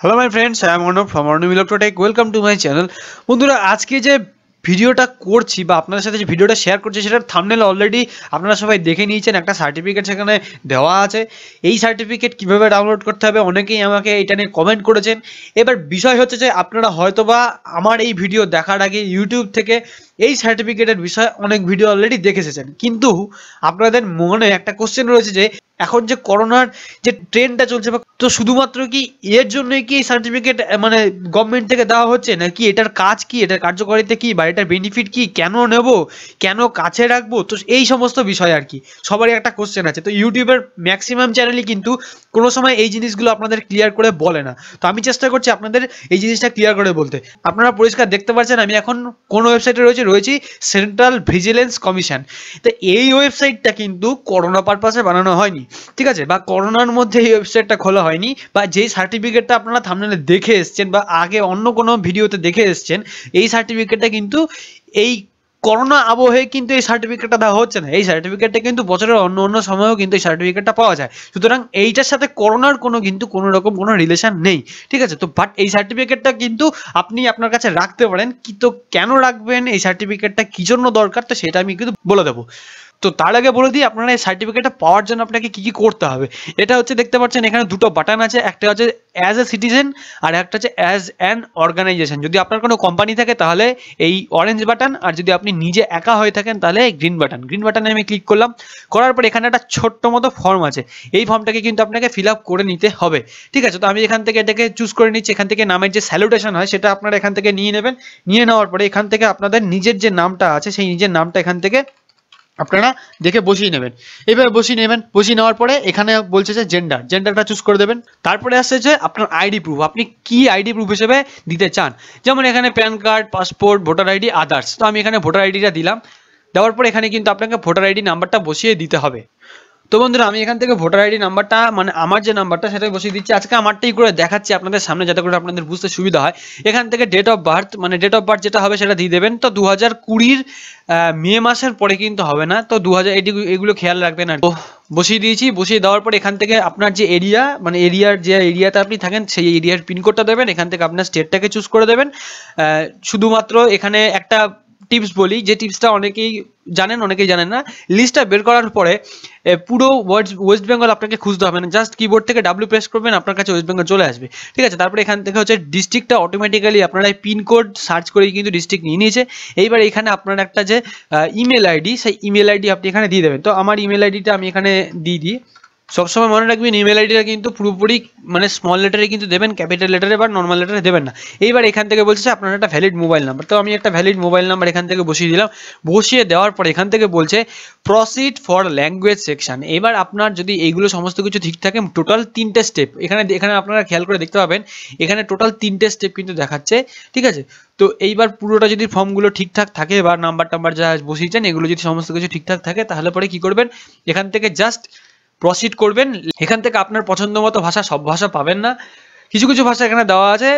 Hello my friends I am Arnab from Arnab Electrotech welcome to my channel বন্ধুরা আজকে যে ভিডিওটা করছি বা আপনাদের সাথে যে ভিডিওটা শেয়ার করছি সেটার থামনেল অলরেডি আপনারা সবাই দেখে নিয়েছেন একটা সার্টিফিকেট সেখানে দেওয়া আছে এই সার্টিফিকেট কিভাবে ডাউনলোড করতে হবে অনেকেই আমাকে এটা নিয়ে কমেন্ট করেছেন এবার বিষয় হচ্ছে যে আপনারা হয়তোবা আমার এই ভিডিও দেখার আগে ইউটিউব থেকে এই সার্টিফিকেটের বিষয়ে অনেক ভিডিও অলরেডি দেখে এসেছেন কিন্তু আপনাদের মনে একটা কোশ্চেন রয়েছে যে এখন যে করোনার যে ট্রেনটা চলছে তো শুধুমাত্র কি এর জন্যই কি এই সার্টিফিকেট মানে গভর্নমেন্ট থেকে দেওয়া হচ্ছে নাকি এটার কাজ কি এটার কার্যকারিতা কি বা এটার বেনিফিট কি কেন নেব কেন কাছে রাখবো তো এই সমস্ত বিষয় আর কি সবারই একটা কোশ্চেন আছে তো ইউটিউবের ম্যাক্সিমাম চ্যানেলই কিন্তু কোনো সময় এই জিনিসগুলো আপনাদের ক্লিয়ার করে বলে না তো আমি চেষ্টা করছি আপনাদের এই জিনিসটা ক্লিয়ার করে বলতে আপনারা পরিষ্কার দেখতে পাচ্ছেন আমি এখন কোন ওয়েবসাইটে রয়েছে রয়েছে সেন্ট্রাল ভিজিলেন্স কমিশন তো এই ওয়েবসাইটটা কিন্তু করোনা পারপাসে বানানো হয়নি ঠিক আছে বা করোনার মধ্যে এই ওয়েবসাইটটা খোলা হয়নি বা যেই সার্টিফিকেটটা আপনারা থামনে দেখে এসছেন বা আগে অন্য কোনো ভিডিওতে দেখে এসছেন এই সার্টিফিকেটটা কিন্তু এই করোনা আবহে কিন্তু এই সার্টিফিকেটটা দেওয়া হচ্ছে না এই সার্টিফিকেটটা কিন্তু বছরের অন্য অন্য সময়েও কিন্তু এই সার্টিফিকেটটা পাওয়া যায় সুতরাং এইটার সাথে করোনার কোনো কিন্তু কোনো রকম কোনো রিলেশন নেই ঠিক আছে তো বাট এই সার্টিফিকেটটা কিন্তু আপনি আপনার কাছে রাখতে পারেন কি তো কেন রাখবেন এই সার্টিফিকেটটা কি জন্য দরকার তো সেটা আমি কিন্তু বলে দেবো তো তার আগে বলে দিই আপনারা এই সার্টিফিকেটটা পাওয়ার জন্য আপনাকে কি কি করতে হবে এটা হচ্ছে দেখতে পাচ্ছেন এখানে দুটো বাটন আছে একটা হচ্ছে অ্যাজ এ সিটিজেন আর একটা হচ্ছে অ্যাজ অ্যান অর্গানাইজেশন যদি আপনার কোনো কোম্পানি থাকে তাহলে এই অরেঞ্জ বাটন আর যদি আপনি নিজে একা হয়ে থাকেন তাহলে গ্রিন বাটন গ্রিন বাটনে আমি ক্লিক করলাম করার পর এখানে একটা ছোট্ট মতো ফর্ম আছে এই ফর্মটাকে কিন্তু আপনাকে ফিল আপ করে নিতে হবে ঠিক আছে তো আমি এখান থেকে এটাকে চুজ করে নিচ্ছি এখান থেকে নামের যে স্যালুটেশন হয় সেটা আপনারা এখান থেকে নিয়ে নেবেন নিয়ে নেওয়ার পরে এখান থেকে আপনাদের নিজের যে নামটা আছে সেই নিজের নামটা এখান থেকে আপনারা দেখে বসিয়ে নেবেন এবার বসিয়ে নেবেন বসিয়ে নেওয়ার পরে এখানে বলছে যে জেন্ডার জেন্ডারটা চুজ করে দেবেন তারপরে আসছে যে আপনার আইডি প্রুফ আপনি কি আইডি প্রুফ হিসেবে দিতে চান যেমন এখানে PAN card passport voter ID others তো আমি এখানে ভোটার আইডিটা দিলাম দেওয়ার পর এখানে কিন্তু আপনাকে ভোটার আইডি নাম্বারটা বসিয়ে দিতে হবে তো বন্ধুরা আমি এখান থেকে ভোটার আইডি নাম্বারটা মানে আমার যে নাম্বারটা সেটাই বসিয়ে দিচ্ছি আজকে আমারটাই করে দেখাচ্ছি আপনাদের সামনে যাতে করে আপনাদের বুঝতে সুবিধা হয় এখান থেকে ডেট অফ বার্থ মানে ডেট অফ বার্থ যেটা হবে সেটা দিয়ে দেবেন তো দু হাজার কুড়ির মে মাসের পরে কিন্তু হবে না তো দু হাজার এটি এগুলো খেয়াল রাখবেন আর বসিয়ে দিয়েছি বসিয়ে দেওয়ার পর এখান থেকে আপনার যে এরিয়া মানে এরিয়ার যে এরিয়াতে আপনি থাকেন সেই এরিয়ার পিনকোডটা দেবেন এখান থেকে আপনার স্টেটটাকে চুজ করে দেবেন শুধুমাত্র এখানে একটা টিপস বলি যে টিপসটা অনেকেই জানেন অনেকেই জানেন না লিস্টটা বের করার পরে পুরো ওয়েস্ট ওয়েস্ট বেঙ্গল আপনাকে খুঁজতে হবে না জাস্ট কিবোর্ড থেকে ডাব্লিউ প্রেস করবেন আপনার কাছে ওয়েস্ট বেঙ্গল চলে আসবে ঠিক আছে তারপরে এখান থেকে হচ্ছে ডিস্ট্রিক্টটা অটোমেটিক্যালি আপনারা পিনকোড সার্চ করেই কিন্তু ডিস্ট্রিক্ট নিয়ে নিয়েছে এইবার এখানে আপনার একটা যে ইমেল আইডি সেই ইমেল আইডি আপনি এখানে দিয়ে দেবেন তো আমার ইমেল আইডিটা আমি এখানে দিয়ে দিই সবসময় মনে রাখবেন ইমেল আইডিটা কিন্তু পুরোপুরি মানে স্মল লেটারে কিন্তু দেবেন ক্যাপিটাল লেটারে বা নর্মাল লেটারে দেবেন না এইবার এখান থেকে বলছে আপনার একটা ভ্যালিড মোবাইল নাম্বার তো আমি একটা ভ্যালিড মোবাইল নাম্বার এখান থেকে বসিয়ে দিলাম বসিয়ে দেওয়ার পর এখান থেকে বলছে প্রসিড ফর ল্যাঙ্গুয়েজ সেকশন এবার আপনার যদি এইগুলো সমস্ত কিছু ঠিক থাকে টোটাল তিনটে স্টেপ এখানে এখানে আপনারা খেয়াল করে দেখতে পাবেন এখানে টোটাল তিনটে স্টেপ কিন্তু দেখাচ্ছে ঠিক আছে তো এইবার পুরোটা যদি ফর্মগুলো ঠিকঠাক থাকে বা নাম্বার টাম্বার যা বসিয়েছেন এগুলো যদি সমস্ত কিছু ঠিকঠাক থাকে তাহলে পরে কি করবেন এখান থেকে জাস্ট প্রসিড করবেন এখান থেকে আপনার পছন্দ মতো ভাষা সব ভাষা পাবেন না কিছু কিছু ভাষা এখানে দেওয়া আছে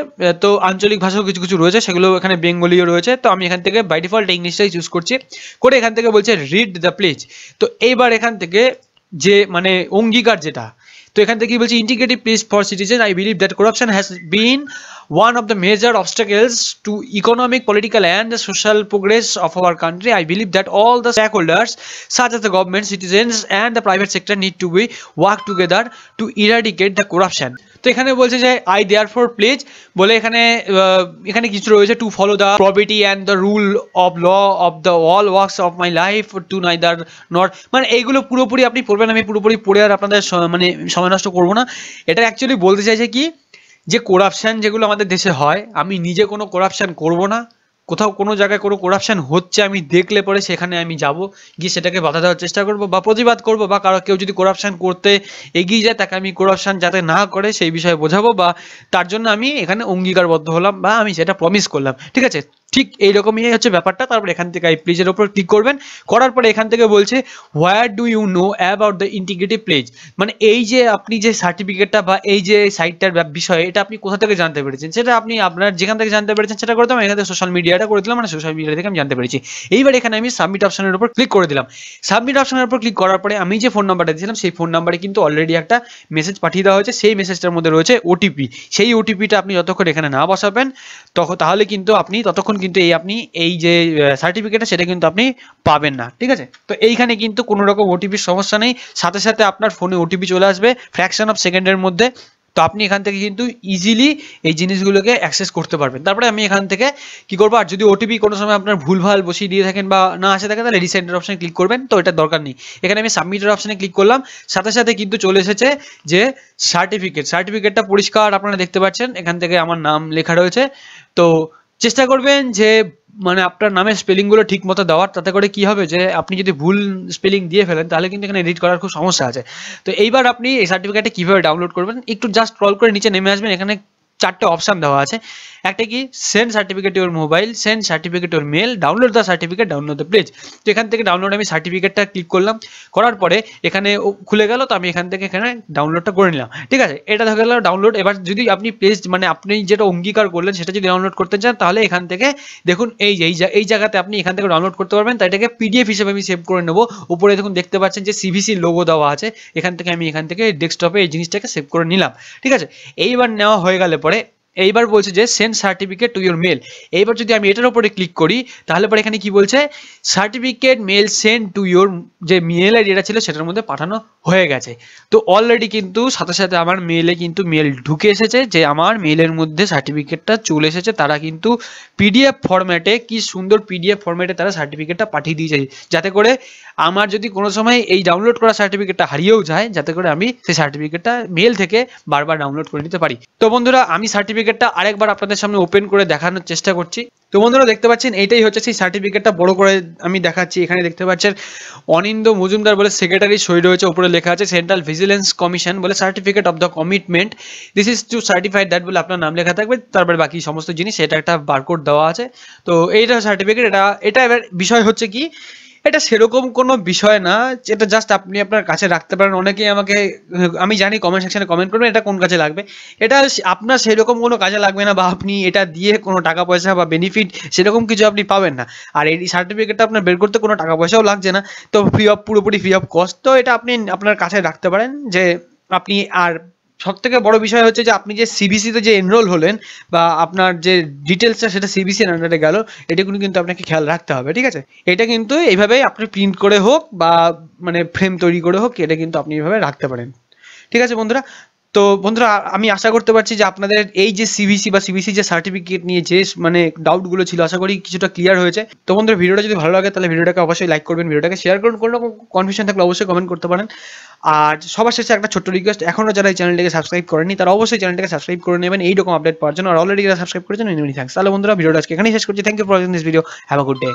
তো আঞ্চলিক ভাষাও কিছু কিছু রয়েছে সেগুলো এখানে বেঙ্গলিও রয়েছে তো আমি এখান থেকে বাই ডিফল্ট ইংলিশটাই চুজ করছি করে এখান থেকে বলছে রিড দ্য প্লেজ তো এইবার এখান থেকে যে মানে অঙ্গীকার যেটা তো এখান থেকে বলছে integrative place for citizen I believe that corruption has been one of the major obstacles to economic, political, and the social progress of our country. I believe that all the stakeholders, such as the government, citizens, and the private sector, need to be work together to eradicate the corruption. তো এখানে বলছে যে I there for plays বলে এখানে এখানে কিছু রয়েছে to follow the property and the rule of law of the all works of my life to neither not মানে এইগুলো পুরোপুরি আপনি পড়বেন আমি পুরোপুরি পড়ে আর আপনাদের মানে সময় নষ্ট করবো না এটা অ্যাকচুয়ালি বলতে চাইছে কি যে করাপশান যেগুলো আমাদের দেশে হয় আমি নিজে কোনো করাপশান করব না কোথাও কোনো জায়গায় কোনো করাপশান হচ্ছে আমি দেখলে পরে সেখানে আমি যাব গিয়ে সেটাকে বাধা দেওয়ার চেষ্টা করব বা প্রতিবাদ করব বা কারো কেউ যদি করাপশান করতে এগিয়ে যায় তাকে আমি করাপশান যাতে না করে সেই বিষয়ে বোঝাবো বা তার জন্য আমি এখানে অঙ্গীকারবদ্ধ হলাম বা আমি সেটা প্রমিস করলাম ঠিক আছে ঠিক এইরকমই হচ্ছে ব্যাপারটা তারপর এখান থেকে এই প্লেজের ওপর ক্লিক করবেন করার পরে এখান থেকে বলছে where do you know about the integrative pledge মানে এই যে আপনি যে সার্টিফিকেটটা বা এই যে সাইটটার বিষয়ে এটা আপনি কোথা থেকে জানতে পেরেছেন সেটা আপনি আপনার যেখান থেকে জানতে পেরেছেন সেটা করে দিলাম এখান থেকে সোশ্যাল মিডিয়াটা করে দিলাম মানে সোশ্যাল মিডিয়া থেকে আমি জানতে পেরেছি এইবার এখানে আমি সাবমিট অপশনের উপর ক্লিক করে দিলাম সাবমিট অপশনের উপর ক্লিক করার পরে আমি যে ফোন নাম্বারটা দিয়েছিলাম সেই ফোন নাম্বারে কিন্তু অলরেডি একটা মেসেজ পাঠিয়ে দেওয়া হয়েছে সেই মেসেজটার মধ্যে রয়েছে ওটিপি সেই ওটিপিটা আপনি যতক্ষণ এখানে না বসাবেন তখন তাহলে কিন্তু আপনি ততক্ষণ কিন্তু এই আপনি এই যে সার্টিফিকেটটা সেটা কিন্তু আপনি পাবেন না ঠিক আছে তো এইখানে কিন্তু কোনো রকম ওটিপির সমস্যা নেই সাথে সাথে আপনার ফোনে ওটিপি চলে আসবে ফ্র্যাকশন অফ সেকেন্ডের মধ্যে তো আপনি এখান থেকে কিন্তু ইজিলি এই জিনিসগুলোকে অ্যাক্সেস করতে পারবেন তারপরে আমি এখান থেকে কি করবো আর যদি ওটিপি কোনো সময় আপনার ভুলভাল বসিয়ে দিয়ে থাকেন বা না আসে থাকে তাহলে রিসেন্টের অপশানে ক্লিক করবেন তো এটা দরকার নেই এখানে আমি সাবমিটের অপশানে ক্লিক করলাম সাথে সাথে কিন্তু চলে এসেছে যে সার্টিফিকেট সার্টিফিকেটটা পরিষ্কার আপনারা দেখতে পাচ্ছেন এখান থেকে আমার নাম লেখা রয়েছে তো চেষ্টা করবেন যে মানে আপনার নামের স্পেলিংগুলো ঠিক মতো দেওয়ার তাতে করে কি হবে যে আপনি যদি ভুল স্পেলিং দিয়ে ফেলেন তাহলে কিন্তু এখানে এডিট করার খুব সমস্যা আছে তো এইবার আপনি এই সার্টিফিকেটটা কীভাবে ডাউনলোড করবেন একটু জাস্ট স্ক্রল করে নিচে নেমে আসবেন এখানে চারটে অপশান দেওয়া আছে একটা কি send certificate your mobile send certificate your mail download the certificate download the pledge তো এখান থেকে ডাউনলোড আমি সার্টিফিকেটটা ক্লিক করলাম করার পরে এখানে খুলে গেল তো আমি এখান থেকে এখানে ডাউনলোডটা করে নিলাম ঠিক আছে এটা ধরে গেল ডাউনলোড এবার যদি আপনি পেজ মানে আপনি যেটা অঙ্গীকার করলেন সেটা যদি ডাউনলোড করতে চান তাহলে এখান থেকে দেখুন এই এই এই জায়গাতে আপনি এখান থেকে ডাউনলোড করতে পারবেন তাই এটাকে পিডিএফ হিসেবে আমি সেভ করে নেবো উপরে দেখুন দেখতে পাচ্ছেন যে সিভিসি লোগো দেওয়া আছে এখান থেকে আমি এখান থেকে ডেস্কটপে এই জিনিসটাকে সেভ করে নিলাম ঠিক আছে এইবার নেওয়া হয়ে গেলে পরে এইবার বলছে যে send certificate to your mail এইবার যদি আমি এটার উপরে ক্লিক করি তাহলে পরে এখানে কি বলছে certificate mail send to your যে মেল আইডিটা ছিল সেটার মধ্যে পাঠানো হয়ে গেছে তো অলরেডি কিন্তু সাথে সাথে আমার মেলে কিন্তু মেল ঢুকে এসেছে যে আমার মেলের মধ্যে সার্টিফিকেটটা চলে এসেছে তারা কিন্তু পিডিএফ ফরম্যাটে কি সুন্দর পিডিএফ ফর্ম্যাটে তারা সার্টিফিকেটটা পাঠিয়ে দিয়েছে যাতে করে আমার যদি কোনো সময় এই ডাউনলোড করা সার্টিফিকেটটা হারিয়েও যায় যাতে করে আমি সেই সার্টিফিকেটটা মেল থেকে বারবার ডাউনলোড করে নিতে পারি তো বন্ধুরা আমি সার্টিফিকেট সার্টিফিকেটটা আরেকবার আপনাদের সামনে ওপেন করে দেখানোর চেষ্টা করছি তো বন্ধুরা দেখতে পাচ্ছেন এটাই হচ্ছে সেই সার্টিফিকেটটা বড় করে আমি দেখাচ্ছি এখানে দেখতে পাচ্ছেন অনিন্দ মজুমদার বলে সেক্রেটারি সই রয়েছে উপরে লেখা আছে সেন্ট্রাল ভিজিলেন্স কমিশন বলে certificate of the commitment this is to certified that বলে আপনার নাম লেখা থাকবে তারপর বাকি সমস্ত জিনিস এটা একটা বারকোড দেওয়া আছে তো এইটা সার্টিফিকেট এটা এটা এবার বিষয় হচ্ছে কি এটা সেরকম কোনো বিষয় না যেটা জাস্ট আপনি আপনার কাছে রাখতে পারেন অনেকেই আমাকে আমি জানি কমেন্ট সেকশানে কমেন্ট করবেন এটা কোন কাজে লাগবে এটা আপনার সেরকম কোনো কাজে লাগবে না বা আপনি এটা দিয়ে কোনো টাকা পয়সা বা বেনিফিট সেরকম কিছু আপনি পাবেন না আর এই সার্টিফিকেটটা আপনার বের করতে কোনো টাকা পয়সাও লাগছে না তো ফ্রি অফ পুরোপুরি ফ্রি অফ কস্ট তো এটা আপনি আপনার কাছে রাখতে পারেন যে আপনি আর সব থেকে বড় বিষয় হচ্ছে যে আপনি যে সিবিসিতে যে এনরোল হলেন বা আপনার যে ডিটেলসটা সেটা সিবিসির আন্ডারে গেল এটা কিন্তু আপনাকে খেয়াল রাখতে হবে ঠিক আছে এটা কিন্তু এইভাবেই আপনি প্রিন্ট করে হোক বা মানে ফ্রেম তৈরি করে হোক এটা কিন্তু আপনি এইভাবে রাখতে পারেন ঠিক আছে বন্ধুরা তো বন্ধুরা আমি আশা করতে পারছি যে আপনাদের এই যে সিবিসি বা সিবিসি যে সার্টিফিকেট নিয়ে যে মানে ডাউটগুলো ছিল আশা করি কিছুটা ক্লিয়ার হয়েছে তো বন্ধুরা ভিডিওটা যদি ভালো লাগে তাহলে ভিডিওটাকে অবশ্যই লাইক করবেন ভিডিওটাকে শেয়ার করুন কোনো রকম কনফিউশন থাকলে অবশ্যই কমেন্ট করতে পারেন আর সবার শেষে একটা ছোট্ট রিকোয়েস্ট এখনও যারা এই চ্যানেলটাকে সাবস্ক্রাইব করেনি তারা অবশ্যই চ্যানেলটাকে সাবস্ক্রাইব করে নেবেন এই রকম আপডেট পাওয়ার জন্য আর অলরেডি যারা সাবস্ক্রাইব করেছেন মেনি থ্যাংকস তাহলে বন্ধুরা ভিডিওটা আজকে এখানেই শেষ করছি thank you for watching this video have a good day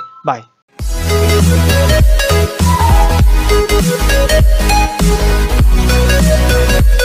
by